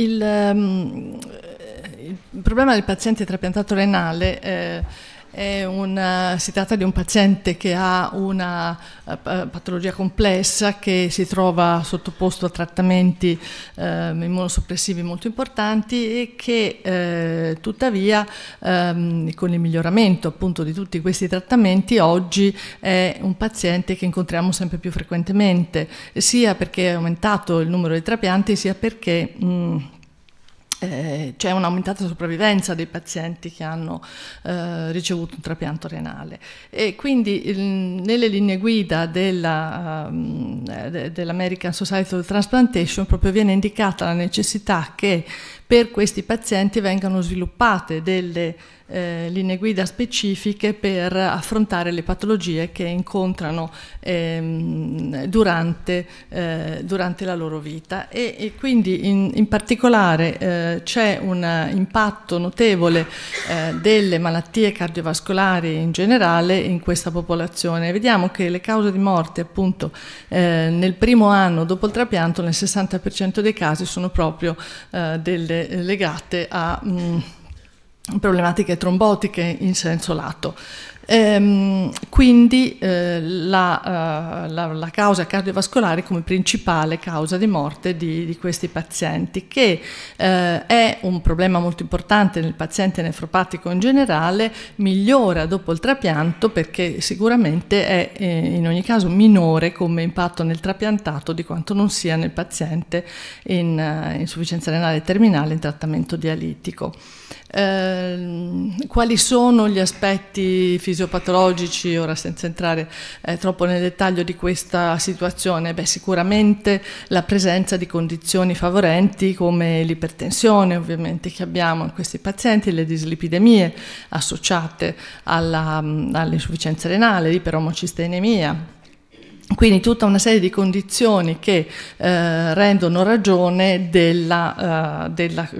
Il, um, il problema del paziente trapiantato renale eh, una, eh, si tratta di un paziente che ha una eh, patologia complessa che si trova sottoposto a trattamenti uh, immunosoppressivi molto importanti e che uh, tuttavia um, con il miglioramento appunto di tutti questi trattamenti oggi è un paziente che incontriamo sempre più frequentemente sia perché è aumentato il numero dei trapianti sia perché mh, mm, eh, c'è un'aumentata sopravvivenza dei pazienti che hanno eh, ricevuto un trapianto renale e quindi il, nelle linee guida della, um, dell'American Society of Transplantation proprio viene indicata la necessità che per questi pazienti vengano sviluppate delle eh, linee guida specifiche per affrontare le patologie che incontrano ehm, durante, eh, durante, la loro vita. E, e quindi in, in particolare eh, c'è un impatto notevole eh, delle malattie cardiovascolari in generale in questa popolazione. Vediamo che le cause di morte appunto eh, nel primo anno dopo il trapianto nel 60% dei casi sono proprio eh, delle eh, legate a mh, mm, problematiche trombotiche in senso lato. Ehm, quindi eh, la, eh, la, la, causa cardiovascolare come principale causa di morte di, di questi pazienti, che eh, è un problema molto importante nel paziente nefropatico in generale, migliora dopo il trapianto perché sicuramente è eh, in ogni caso minore come impatto nel trapiantato di quanto non sia nel paziente in uh, insufficienza renale terminale in trattamento dialitico. Ehm, quali sono gli aspetti fisiopatologici, ora senza entrare eh, troppo nel dettaglio di questa situazione? Beh, sicuramente la presenza di condizioni favorenti come l'ipertensione ovviamente che abbiamo in questi pazienti, le dislipidemie associate alla, mm, all'insufficienza renale, l'iperomocisteinemia quindi tutta una serie di condizioni che eh, rendono ragione dell'aggravamento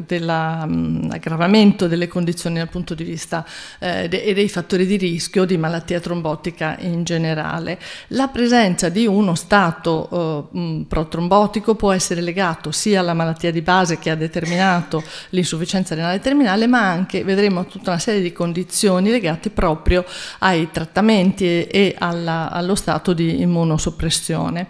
uh, della, eh, dell delle condizioni dal punto di vista eh, de e dei fattori di rischio di malattia trombotica in generale. La presenza di uno stato uh, eh, protrombotico può essere legato sia alla malattia di base che ha determinato l'insufficienza renale terminale, ma anche vedremo tutta una serie di condizioni legate proprio ai trattamenti e, e alla, allo stato di immunosuppressione immunosoppressione.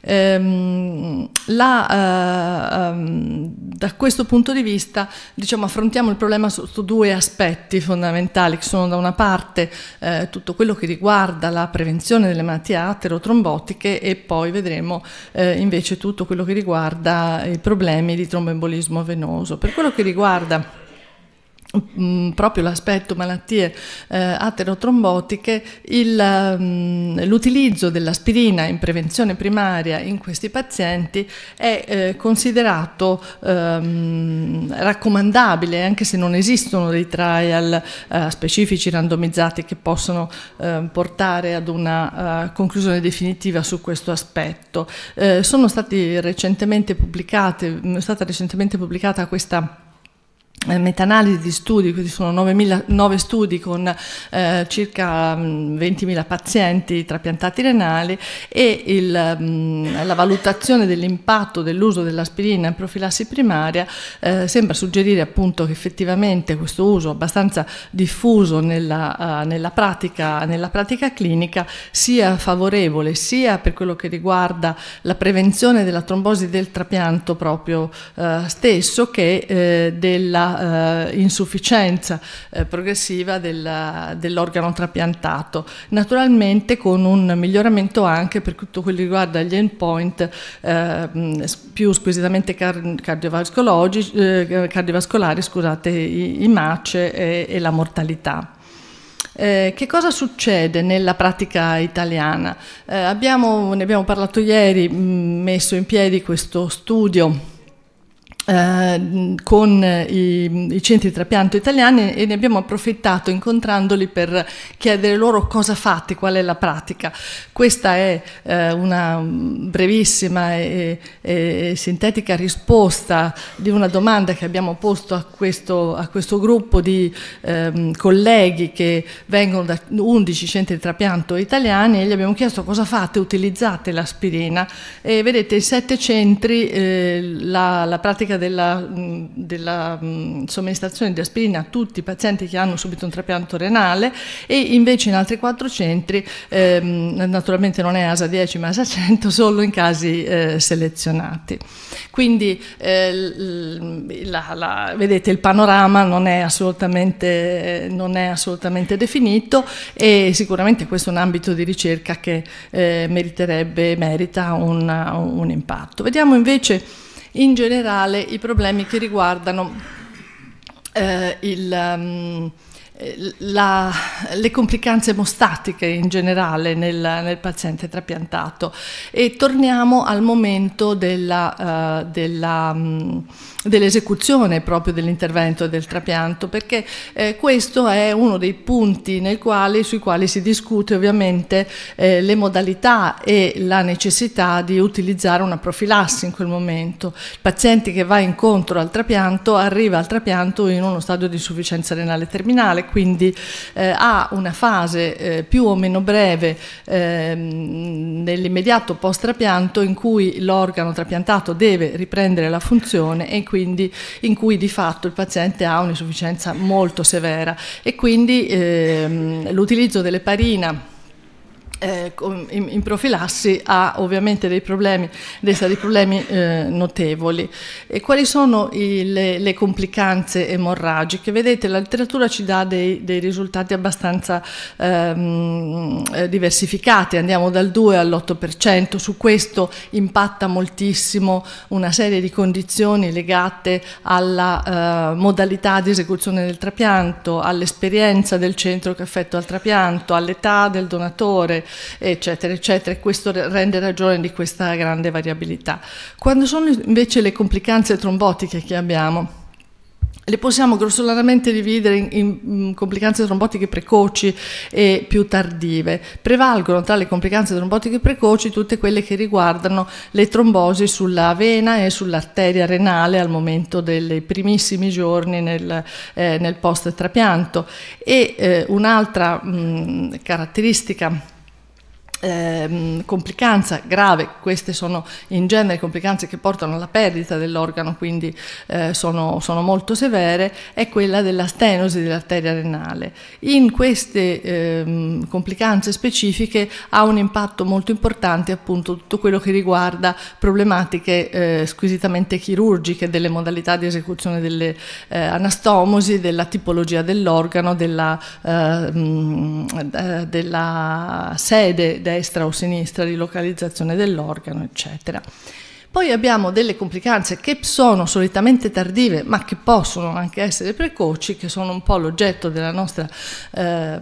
Ehm, la, eh, ehm, da questo punto di vista diciamo, affrontiamo il problema sotto due aspetti fondamentali, che sono da una parte eh, tutto quello che riguarda la prevenzione delle malattie aterotrombotiche e poi vedremo eh, invece tutto quello che riguarda i problemi di tromboembolismo venoso. Per quello che riguarda Mm, proprio l'aspetto malattie eh, aterosclerotiche, mm, l'utilizzo dell'aspirina in prevenzione primaria in questi pazienti è eh, considerato ehm, raccomandabile, anche se non esistono dei trial eh, specifici randomizzati che possono eh, portare ad una eh, conclusione definitiva su questo aspetto. Eh, sono stati recentemente pubblicate, mm, è stata recentemente pubblicata questa eh, metanalisi di studi, quindi sono 9 studi con eh, circa 20.000 mm, pazienti trapiantati renali e il, mh, mm, la valutazione dell'impatto dell'uso dell'aspirina in profilassi primaria eh, sembra suggerire appunto che effettivamente questo uso abbastanza diffuso nella, uh, nella, pratica, nella pratica clinica sia favorevole sia per quello che riguarda la prevenzione della trombosi del trapianto proprio eh, stesso che eh, della eh, insufficienza eh, progressiva del, dell'organo trapiantato, naturalmente con un miglioramento anche per tutto quello che riguarda gli endpoint eh, più squisitamente car eh, cardiovascolari, scusate, i, i MACE e, e la mortalità. Eh, che cosa succede nella pratica italiana? Eh, abbiamo, ne abbiamo parlato ieri, mh, messo in piedi questo studio eh, con i, i, centri di trapianto italiani e ne abbiamo approfittato incontrandoli per chiedere loro cosa fate, qual è la pratica. Questa è eh, una brevissima e, e, sintetica risposta di una domanda che abbiamo posto a questo, a questo gruppo di eh, colleghi che vengono da 11 centri di trapianto italiani e gli abbiamo chiesto cosa fate, utilizzate l'aspirina e vedete in sette centri eh, la, la pratica possibilità della, mm, della mm, somministrazione di aspirina a tutti i pazienti che hanno subito un trapianto renale e invece in altri quattro centri, ehm, naturalmente non è ASA 10 ma ASA 100, solo in casi eh, selezionati. Quindi eh, la, la, vedete il panorama non è, non è, assolutamente, definito e sicuramente questo è un ambito di ricerca che eh, meriterebbe, merita un, un impatto. Vediamo invece in generale i problemi che riguardano eh, il, um, la, le complicanze emostatiche in generale nel, nel, paziente trapiantato. E torniamo al momento della, uh, della um, dell'esecuzione proprio dell'intervento del trapianto, perché eh, questo è uno dei punti quali, sui quali si discute ovviamente eh, le modalità e la necessità di utilizzare una profilassi in quel momento. Il paziente che va incontro al trapianto arriva al trapianto in uno stadio di insufficienza renale terminale, quindi eh, ha una fase eh, più o meno breve ehm, nell'immediato post trapianto in cui l'organo trapiantato deve riprendere la funzione e quindi quindi in cui di fatto il paziente ha un'insufficienza molto severa e quindi ehm, l'utilizzo dell'eparina eh, in, in, profilassi ha ovviamente dei problemi, dei problemi eh, notevoli. E quali sono i, le, le, complicanze emorragiche? Vedete, la letteratura ci dà dei, dei risultati abbastanza ehm, eh, diversificati, andiamo dal 2 all'8%, su questo impatta moltissimo una serie di condizioni legate alla eh, modalità di esecuzione del trapianto, all'esperienza del centro che affetto al trapianto, all'età del donatore, eccetera, eccetera, e questo rende ragione di questa grande variabilità. Quando sono invece le complicanze trombotiche che abbiamo, le possiamo grossolanamente dividere in, in, mm, complicanze trombotiche precoci e più tardive. Prevalgono tra le complicanze trombotiche precoci tutte quelle che riguardano le trombosi sulla vena e sull'arteria renale al momento dei primissimi giorni nel, eh, nel post-trapianto. E eh, un'altra mm, caratteristica Ehm, complicanza grave, queste sono in genere complicanze che portano alla perdita dell'organo, quindi eh, sono, sono, molto severe, è quella della stenosi dell'arteria renale. In queste eh, complicanze specifiche ha un impatto molto importante appunto tutto quello che riguarda problematiche eh, squisitamente chirurgiche delle modalità di esecuzione delle eh, anastomosi, della tipologia dell'organo, della, eh, mm, della sede destra o sinistra, di localizzazione dell'organo, eccetera. Poi abbiamo delle complicanze che sono solitamente tardive, ma che possono anche essere precoci, che sono un po' l'oggetto della nostra eh,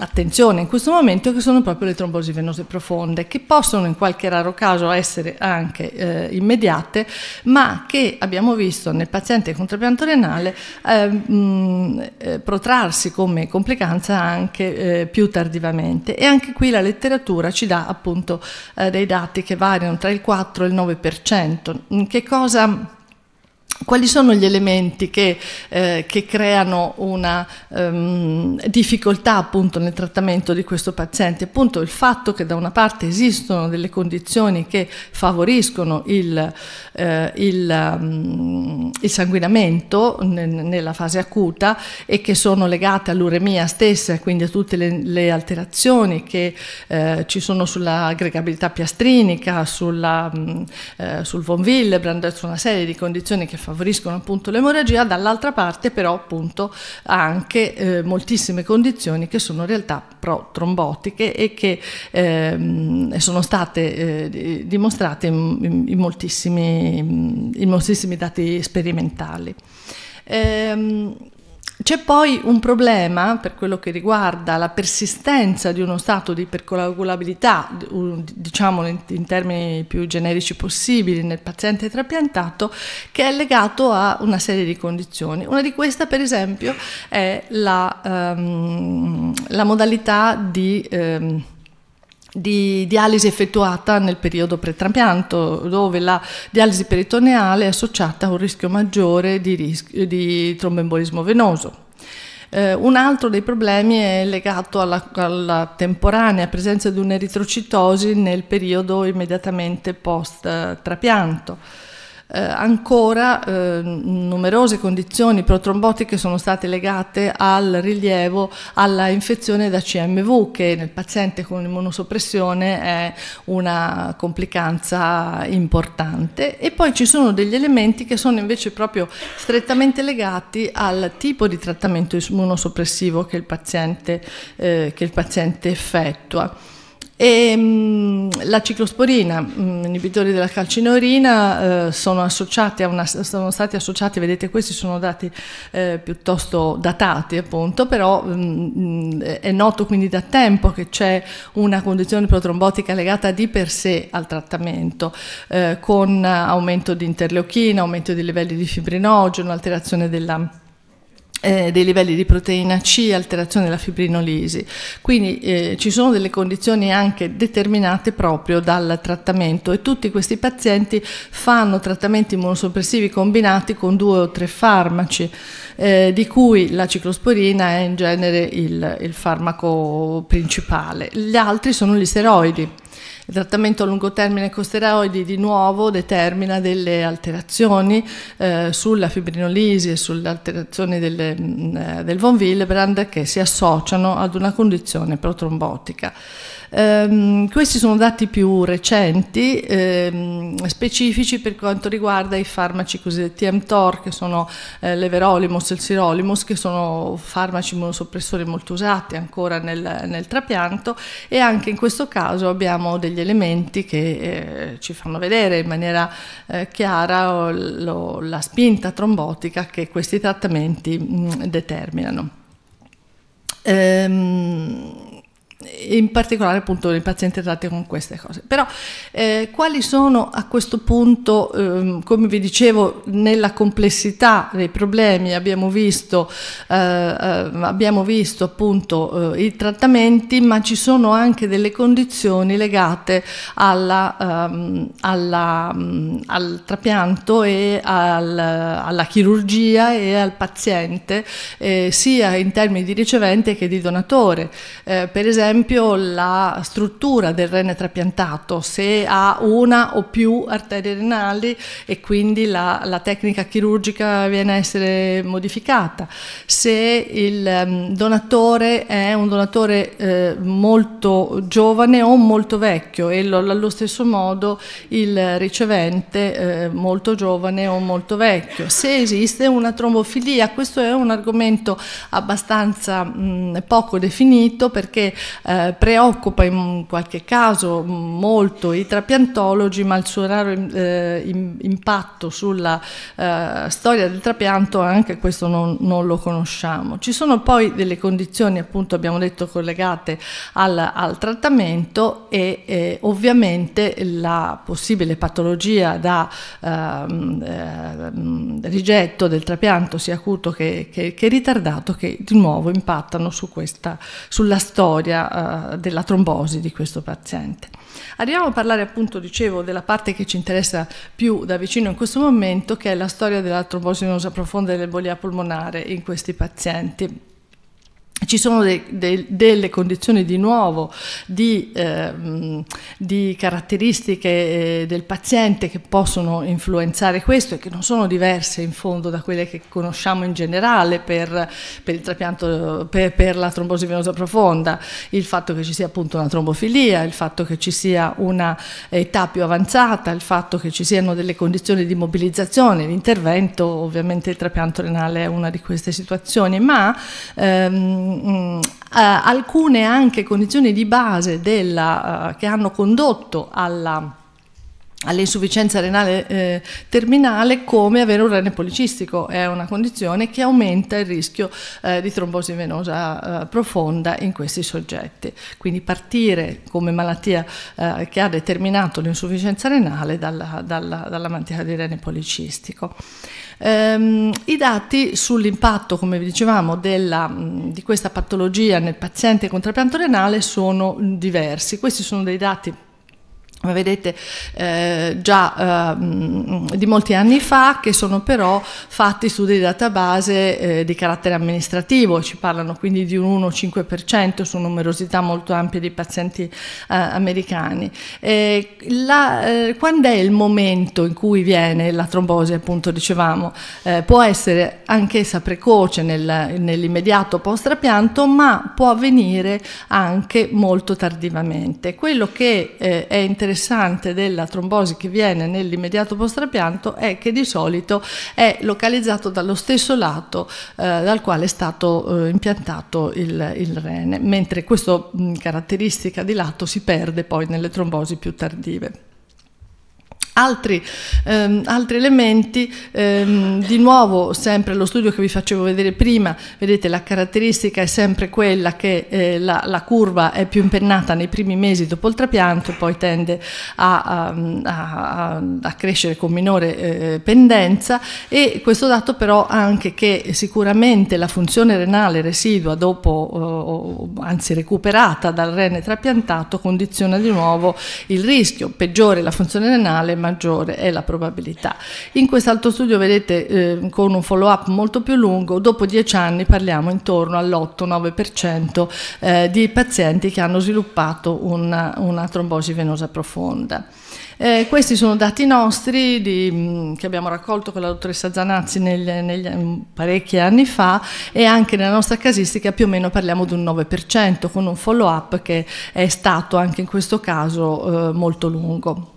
attenzione in questo momento, che sono proprio le trombosi venose profonde, che possono in qualche raro caso essere anche eh, immediate, ma che abbiamo visto nel paziente con trapianto renale ehm, eh, mh, protrarsi come complicanza anche eh, più tardivamente. E anche qui la letteratura ci dà appunto eh, dei dati che variano tra il 4 e il 9% che cosa quali sono gli elementi che, eh, che creano una um, difficoltà appunto nel trattamento di questo paziente? Appunto il fatto che da una parte esistono delle condizioni che favoriscono il, eh, il, um, il sanguinamento nella fase acuta e che sono legate all'uremia stessa, quindi a tutte le, le alterazioni che eh, ci sono sulla aggregabilità piastrinica, sulla, mh, mm, eh, sul von Willebrand, su una serie di condizioni che favoriscono appunto l'emorragia, dall'altra parte però appunto ha anche eh, moltissime condizioni che sono in realtà pro-trombotiche e che ehm, sono state eh, dimostrate in, in, in, moltissimi, in, moltissimi, dati sperimentali. Ehm, c'è poi un problema per quello che riguarda la persistenza di uno stato di ipercoagulabilità, diciamo in termini più generici possibili, nel paziente trapiantato, che è legato a una serie di condizioni. Una di queste, per esempio, è la, ehm, la modalità di... Ehm, di dialisi effettuata nel periodo pretrapianto, dove la dialisi peritoneale è associata a un rischio maggiore di, rischio, di tromboembolismo venoso. Eh, un altro dei problemi è legato alla, alla, temporanea presenza di un'eritrocitosi nel periodo immediatamente post-trapianto eh, ancora eh, numerose condizioni protrombotiche sono state legate al rilievo alla infezione da CMV che nel paziente con immunosoppressione è una complicanza importante e poi ci sono degli elementi che sono invece proprio strettamente legati al tipo di trattamento immunosoppressivo che il paziente, eh, che il paziente effettua. E, ehm, mh, la ciclosporina, mh, mm, inibitori della calcinorina, eh, sono, una, sono, stati associati, vedete questi sono dati eh, piuttosto datati appunto, però mh, mm, mm, è noto quindi da tempo che c'è una condizione protrombotica legata di per sé al trattamento, eh, con aumento di interleuchina, aumento dei livelli di fibrinogeno, alterazione della eh, dei livelli di proteina C, alterazione della fibrinolisi. Quindi eh, ci sono delle condizioni anche determinate proprio dal trattamento e tutti questi pazienti fanno trattamenti immunosoppressivi combinati con due o tre farmaci, eh, di cui la ciclosporina è in genere il, il farmaco principale. Gli altri sono gli steroidi il trattamento a lungo termine con steroidi di nuovo determina delle alterazioni eh, sulla fibrinolisi e sulle alterazioni delle, mh, mm, eh, del von Willebrand che si associano ad una condizione protrombotica. Ehm, questi sono dati più recenti, ehm, specifici per quanto riguarda i farmaci cosiddetti mTOR, che sono eh, l'Everolimus e il Sirolimus, che sono farmaci immunosoppressori molto usati ancora nel, nel, trapianto e anche in questo caso abbiamo degli elementi che eh, ci fanno vedere in maniera eh, chiara lo, la spinta trombotica che questi trattamenti mh, mm, determinano. Ehm, in particolare appunto nei pazienti trattati con queste cose. Però eh, quali sono a questo punto, ehm, come vi dicevo, nella complessità dei problemi abbiamo visto, eh, eh abbiamo visto appunto eh, i trattamenti, ma ci sono anche delle condizioni legate alla, ehm, alla, mm, al trapianto e al, alla chirurgia e al paziente, eh, sia in termini di ricevente che di donatore. Eh, per esempio esempio la struttura del rene trapiantato, se ha una o più arterie renali e quindi la, la tecnica chirurgica viene a essere modificata, se il ehm, donatore è un donatore eh, molto giovane o molto vecchio e lo, allo stesso modo il ricevente eh, molto giovane o molto vecchio, se esiste una trombofilia, questo è un argomento abbastanza mh, poco definito perché eh, preoccupa in qualche caso molto i trapiantologi, ma il suo raro eh, in, impatto sulla eh, storia del trapianto anche questo non, non, lo conosciamo. Ci sono poi delle condizioni, appunto abbiamo detto, collegate al, al trattamento e ovviamente la possibile patologia da ehm, eh, rigetto del trapianto sia acuto che, che, che ritardato che di nuovo impattano su questa, sulla storia eh, della, trombosi di questo paziente. Arriviamo a parlare appunto, dicevo, della parte che ci interessa più da vicino in questo momento, che è la storia della trombosi venosa profonda e dell'embolia polmonare in questi pazienti ci sono de, de, delle condizioni di nuovo di, eh, di, caratteristiche eh, del paziente che possono influenzare questo e che non sono diverse in fondo da quelle che conosciamo in generale per, per il trapianto, per, per, la trombosi venosa profonda, il fatto che ci sia appunto una trombofilia, il fatto che ci sia una età più avanzata, il fatto che ci siano delle condizioni di mobilizzazione, l'intervento, ovviamente il trapianto renale è una di queste situazioni, ma ehm, mh, mm, eh, alcune anche condizioni di base della, eh, che hanno condotto alla all'insufficienza renale eh, terminale come avere un rene policistico, è una condizione che aumenta il rischio eh, di trombosi venosa eh, profonda in questi soggetti. Quindi partire come malattia eh, che ha determinato l'insufficienza renale dalla, dalla, dalla malattia di rene policistico. Ehm, I dati sull'impatto, come vi dicevamo, della, di questa patologia nel paziente con trapianto renale sono diversi. Questi sono dei dati ma vedete eh, già eh, di molti anni fa che sono però fatti su dei database eh, di carattere amministrativo, ci parlano quindi di un 1-5% su numerosità molto ampie di pazienti eh, americani. La, eh, quando è il momento in cui viene la trombosi, appunto dicevamo, eh, può essere anch'essa precoce nel, nell'immediato post-trapianto, ma può avvenire anche molto tardivamente. Quello che è interessante interessante della trombosi che viene nell'immediato post-trapianto è che di solito è localizzato dallo stesso lato eh, dal quale è stato eh, impiantato il, il, rene, mentre questa caratteristica di lato si perde poi nelle trombosi più tardive. Altri, ehm, altri, elementi, ehm, di nuovo sempre lo studio che vi facevo vedere prima, vedete la caratteristica è sempre quella che eh, la, la, curva è più impennata nei primi mesi dopo il trapianto e poi tende a, a, a, a crescere con minore eh, pendenza e questo dato però anche che sicuramente la funzione renale residua dopo, eh, anzi recuperata dal rene trapiantato condiziona di nuovo il rischio, peggiore la funzione renale maggiore è la probabilità. In quest'altro studio vedete eh, con un follow up molto più lungo, dopo dieci anni parliamo intorno all'8-9% eh, di pazienti che hanno sviluppato una, una trombosi venosa profonda. Eh, questi sono dati nostri di, mm, che abbiamo raccolto con la dottoressa Zanazzi negli, negli, mm, parecchi anni fa e anche nella nostra casistica più o meno parliamo di un 9% con un follow up che è stato anche in questo caso eh, molto lungo.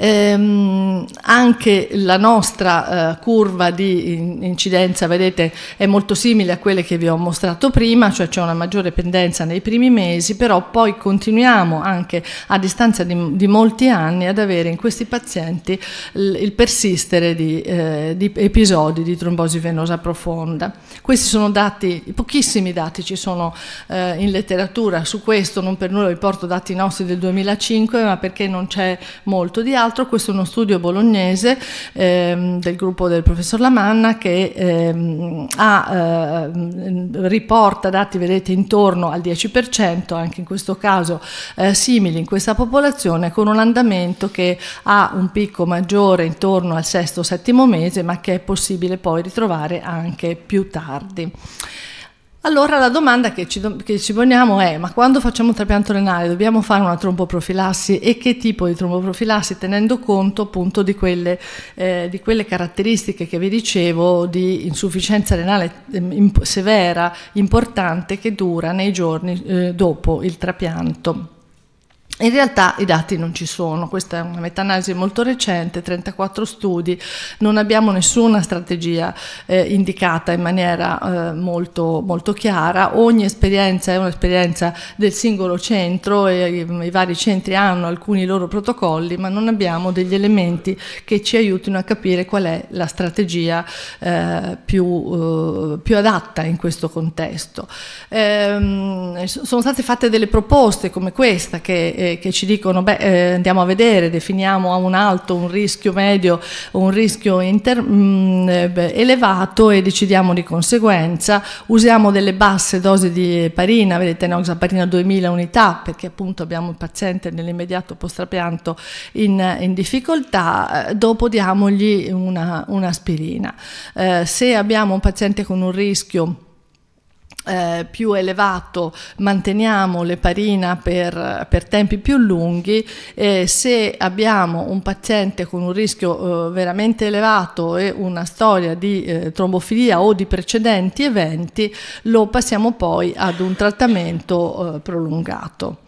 Ehm, anche la nostra eh, curva di incidenza, vedete, è molto simile a quelle che vi ho mostrato prima, cioè c'è una maggiore pendenza nei primi mesi, però poi continuiamo anche a distanza di, di molti anni ad avere in questi pazienti il persistere di, eh, di episodi di trombosi venosa profonda. Questi sono dati, pochissimi dati ci sono eh, in letteratura su questo, non per nulla vi porto dati nostri del 2005, ma perché non c'è molto di altro l'altro questo è uno studio bolognese ehm, del gruppo del professor Lamanna che ehm, ha, eh, riporta dati, vedete, intorno al 10%, anche in questo caso eh, simili in questa popolazione, con un andamento che ha un picco maggiore intorno al sesto settimo mese, ma che è possibile poi ritrovare anche più tardi. Allora la domanda che ci, do, che ci, poniamo è, ma quando facciamo un trapianto renale dobbiamo fare una tromboprofilassi e che tipo di tromboprofilassi tenendo conto appunto di quelle, eh, di quelle caratteristiche che vi dicevo di insufficienza renale eh, in, severa, importante, che dura nei giorni eh, dopo il trapianto. In realtà i dati non ci sono, questa è una meta-analisi molto recente, 34 studi, non abbiamo nessuna strategia eh, indicata in maniera eh, molto, molto, chiara, ogni esperienza è un'esperienza del singolo centro e i, i vari centri hanno alcuni loro protocolli, ma non abbiamo degli elementi che ci aiutino a capire qual è la strategia eh, più, eh, più, adatta in questo contesto. Ehm, sono state fatte delle proposte come questa che eh, che, ci dicono beh, eh, andiamo a vedere, definiamo a un alto, un rischio medio, un rischio inter, mh, mm, beh, elevato e decidiamo di conseguenza, usiamo delle basse dosi di parina, vedete enoxaparina 2000 unità perché appunto abbiamo il paziente nell'immediato post-trapianto in, in, difficoltà, eh, dopo diamogli un'aspirina. Una eh, se abbiamo un paziente con un rischio eh, più elevato manteniamo l'eparina per, per tempi più lunghi, eh, se abbiamo un paziente con un rischio eh, veramente elevato e una storia di eh, trombofilia o di precedenti eventi, lo passiamo poi ad un trattamento eh, prolungato.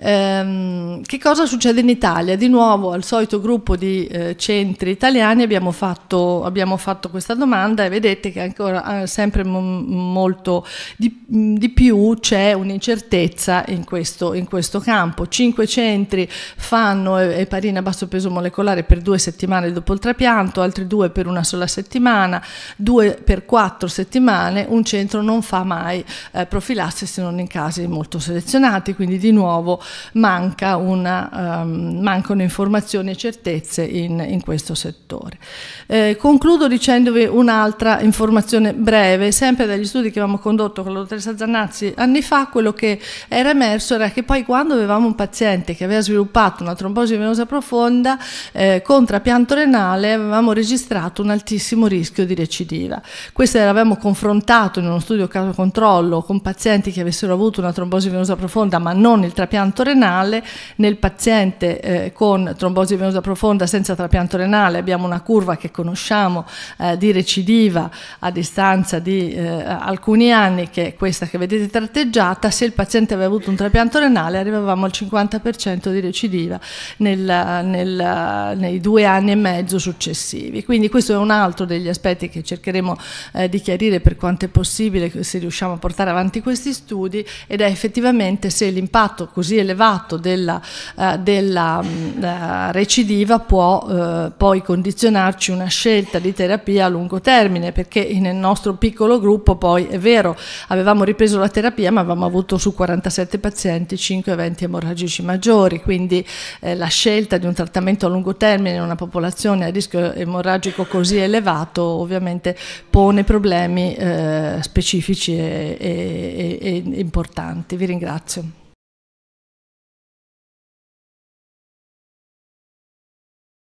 Ehm, che cosa succede in Italia? Di nuovo al solito gruppo di eh, centri italiani abbiamo fatto, abbiamo fatto, questa domanda e vedete che ancora eh, sempre molto di, di più c'è un'incertezza in questo, in questo, campo. Cinque centri fanno eparina eh, a basso peso molecolare per due settimane dopo il trapianto, altri due per una sola settimana, due per quattro settimane, un centro non fa mai eh, profilassi se non in casi molto selezionati, quindi di nuovo manca una, um, mancano informazioni e certezze in, in questo settore. Eh, concludo dicendovi un'altra informazione breve, sempre dagli studi che avevamo condotto con la dottoressa Zannazzi anni fa, quello che era emerso era che poi quando avevamo un paziente che aveva sviluppato una trombosi venosa profonda eh, con trapianto renale avevamo registrato un altissimo rischio di recidiva. Questo l'avevamo confrontato in uno studio caso controllo con pazienti che avessero avuto una trombosi venosa profonda ma non il trapianto trapianto renale, nel paziente eh, con trombosi venosa profonda senza trapianto renale abbiamo una curva che conosciamo eh, di recidiva a distanza di eh, alcuni anni, che è questa che vedete tratteggiata, se il paziente aveva avuto un trapianto renale arrivavamo al 50% di recidiva nel, nel, nei due anni e mezzo successivi. Quindi questo è un altro degli aspetti che cercheremo eh, di chiarire per quanto è possibile se riusciamo a portare avanti questi studi ed è effettivamente se l'impatto così è elevato della, eh, della mh, mm, eh, recidiva può eh, poi condizionarci una scelta di terapia a lungo termine, perché nel nostro piccolo gruppo poi è vero, avevamo ripreso la terapia ma avevamo avuto su 47 pazienti 5 eventi emorragici maggiori, quindi eh, la scelta di un trattamento a lungo termine in una popolazione a rischio emorragico così elevato ovviamente pone problemi eh, specifici e, e, e importanti. Vi ringrazio.